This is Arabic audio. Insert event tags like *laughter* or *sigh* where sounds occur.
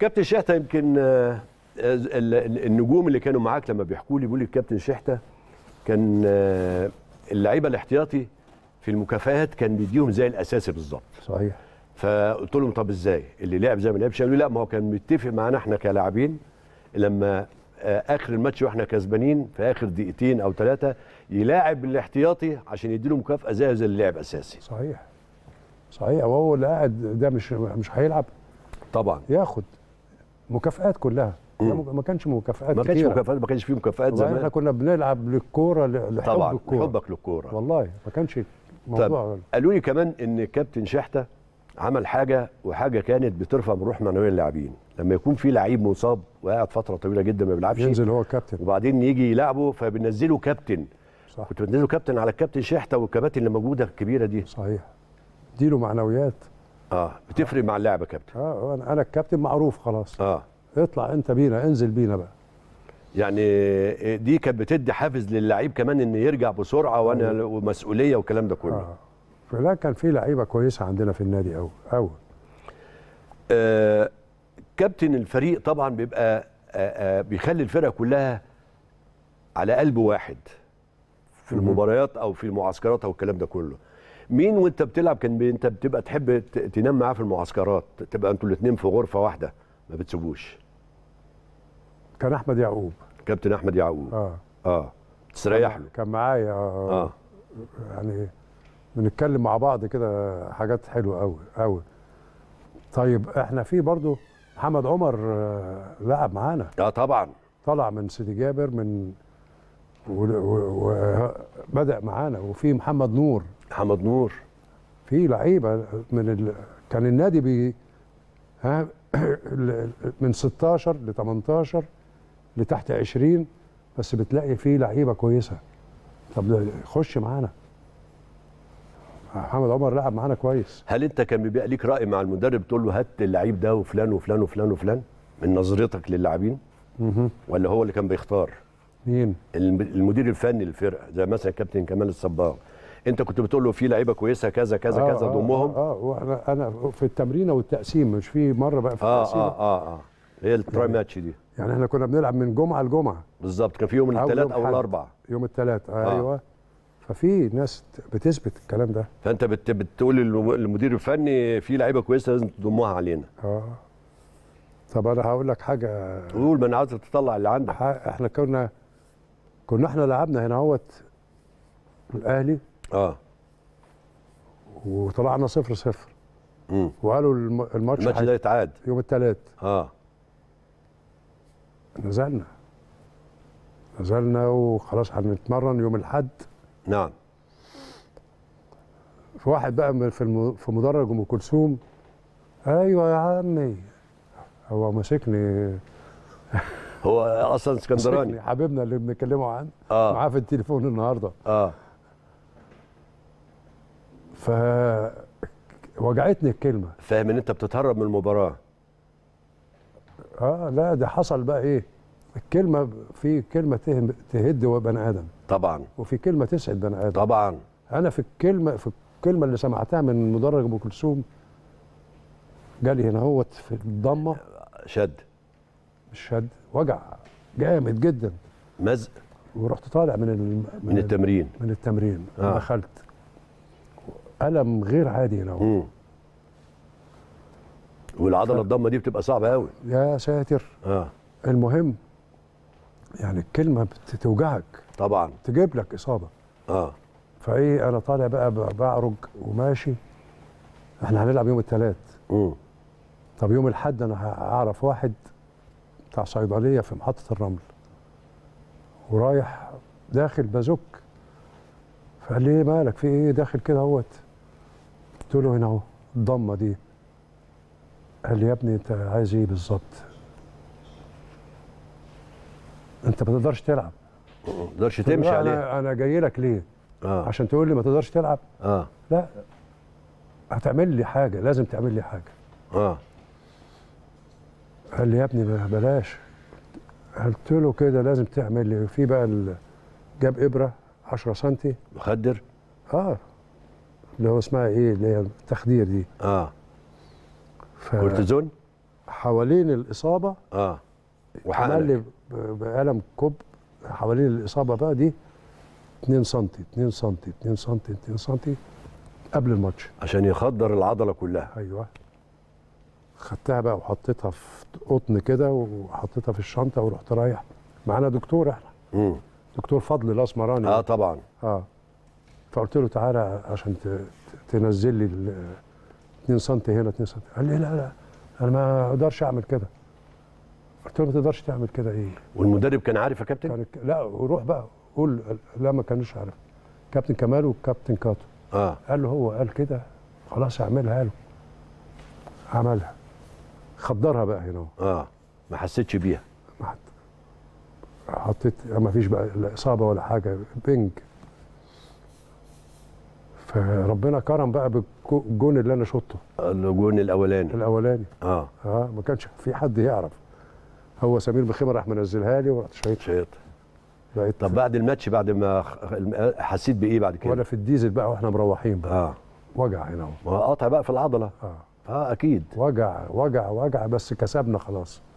كابتن شحته يمكن آه، آه، النجوم اللي كانوا معاك لما بيحكوا لي بيقول لي الكابتن شحته كان آه، اللعيبه الاحتياطي في المكافآت كان بيديهم زي الاساسي بالظبط صحيح فقلت لهم طب ازاي اللي لعب زي ما لعبش قالوا لا ما هو كان متفق معانا احنا كلاعبين لما اخر الماتش واحنا كسبانين في اخر دقيقتين او ثلاثه يلاعب الاحتياطي عشان يديله مكافاه زي زي اللي لعب اساسي صحيح صحيح وهو اللي قاعد ده مش مش هيلعب طبعا ياخد مكافآت كلها ما كانش مكافآت ما كانش مكافآت ما كانش فيه مكافآت زمان احنا كنا بنلعب للكوره لحب طبعا الكوره حبك للكوره والله ما كانش موضوع قالوا لي كمان ان كابتن شحته عمل حاجه وحاجه كانت بترفع من روح معنويه اللاعبين لما يكون في لعيب مصاب وقاعد فتره طويله جدا ما بيلعبش ينزل هو الكابتن وبعدين يجي يلعبه فبنزله كابتن صح كنت بنزله كابتن على الكابتن شحته والكباتن اللي موجوده الكبيره دي صحيح اديله معنويات اه بتفرق مع اللاعب يا كابتن اه, آه، انا الكابتن معروف خلاص اه اطلع انت بينا انزل بينا بقى يعني آه، دي كانت بتدي حافز للعيب كمان ان يرجع بسرعه وانا أيوه. ومسؤوليه والكلام ده كله آه. فلا آه. كان في لعيبه كويسه عندنا في النادي قوي قوي آه كابتن الفريق طبعا بيبقى آه آه بيخلي الفرقه كلها على قلب واحد في المباريات او في المعسكرات او الكلام ده كله مين وانت بتلعب كان انت بتبقى تحب تنام معاه في المعسكرات تبقى انتوا الاثنين في غرفه واحده ما بتسيبوش كان احمد يعقوب كابتن احمد يعقوب اه اه تستريح له كان معايا آه, اه يعني بنتكلم مع بعض كده حاجات حلوه قوي قوي طيب احنا في برضو محمد عمر آه، لعب معانا اه طبعا طلع من سيدي جابر من وبدا معانا وفي محمد نور محمد نور في لعيبه من ال... كان النادي بي ها *clears throat* من 16 ل 18 لتحت 20 بس بتلاقي فيه لعيبه كويسه طب خش معانا محمد عمر لعب معانا كويس هل انت كان بيبقى ليك راي مع المدرب تقول له هات اللعيب ده وفلان وفلان وفلان وفلان من نظرتك للاعبين ولا هو اللي كان بيختار مين المدير الفني للفرقه زي مثلا كابتن كمال الصباغ انت كنت بتقول له في لعيبه كويسه كذا كذا آه كذا آه ضمهم اه, آه، واحنا انا في التمرين والتقسيم مش في مره بقى في آه, آه، التقسيم اه اه اه هي التراي يعني ماتش دي يعني احنا كنا بنلعب من جمعه لجمعه بالظبط كان في يوم الثلاث او الاربع يوم الثلاث آه, آه ايوه ففي ناس بتثبت الكلام ده فانت بت بتقول للمدير الفني في لعيبه كويسه لازم تضمها علينا اه طب انا هقول لك حاجه قول ما انا عاوز تطلع اللي عندك احنا كنا كنا احنا لعبنا هنا اهوت الاهلي اه وطلعنا صفر صفر امم وقالوا الماتش الماتش ده يتعاد يوم الثلاث اه نزلنا نزلنا وخلاص هنتمرن يوم الاحد نعم في واحد بقى في في مدرج ام كلثوم ايوه يا عمي هو ماسكني هو اصلا اسكندراني حبيبنا اللي بنتكلموا عنه آه. معاه في التليفون النهارده اه فوجعتني وجعتني الكلمه فاهم ان انت بتتهرب من المباراه اه لا ده حصل بقى ايه الكلمه في كلمه تهد بني ادم طبعا وفي كلمه تسعد بني ادم طبعا انا في الكلمه في الكلمه اللي سمعتها من المدرج ابو كلثوم جالي هنا هوت في الضمه شد مش شد وجع جامد جدا مزق ورحت طالع من من, من التمرين من التمرين آه. دخلت الم غير عادي هنا والعضله ف... الضمه دي بتبقى صعبه قوي يا ساتر اه المهم يعني الكلمه بتوجعك طبعا تجيب لك اصابه اه فايه انا طالع بقى بعرج وماشي احنا هنلعب يوم الثلاث طب يوم الاحد انا هعرف واحد بتاع صيدليه في محطه الرمل ورايح داخل بازوك فقال لي ايه مالك في ايه داخل كده اهوت قلت له هنا اهو الضمه دي قال لي يا ابني انت عايز ايه بالظبط انت ما تقدرش تلعب ما تقدرش تمشي عليه انا انا جاي لك ليه آه. عشان تقول لي ما تقدرش تلعب اه لا هتعمل لي حاجه لازم تعمل لي حاجه اه قال لي يا ابني بلاش قلت له كده لازم تعمل لي في بقى جاب ابره 10 سم مخدر اه اللي هو اسمها ايه اللي هي التخدير دي اه كورتيزون حوالين الاصابه اه وحقنك بقلم كوب حوالين الاصابه بقى دي 2 سم 2 سم 2 سم 2 سم قبل الماتش عشان يخدر العضله كلها ايوه خدتها بقى وحطيتها في قطن كده وحطيتها في الشنطه ورحت رايح معانا دكتور احنا مم. دكتور فضل الاسمراني اه طبعا اه فقلت له تعالى عشان تنزل لي 2 سم هنا 2 سم قال لي لا لا انا ما اقدرش اعمل كده قلت له ما تقدرش تعمل كده ايه والمدرب كان عارف يا كابتن؟ كان لا روح بقى قول لا ما كانوش عارف كابتن كمال وكابتن كاتو اه قال له هو قال كده خلاص اعملها له عملها خدرها بقى هنا اه ما حسيتش بيها ما حطيت ما فيش بقى لا اصابه ولا حاجه بينج فربنا كرم بقى بالجون اللي انا شطه الجون الاولاني الاولاني اه اه ما كانش في حد يعرف هو سمير بخيمه راح منزلها لي ورحت شايط شايط بقيت طب بعد الماتش بعد ما حسيت بايه بعد كده؟ وانا في الديزل بقى واحنا مروحين بقى اه وجع هنا قطع بقى في العضله اه اه اكيد وجع وجع وجع بس كسبنا خلاص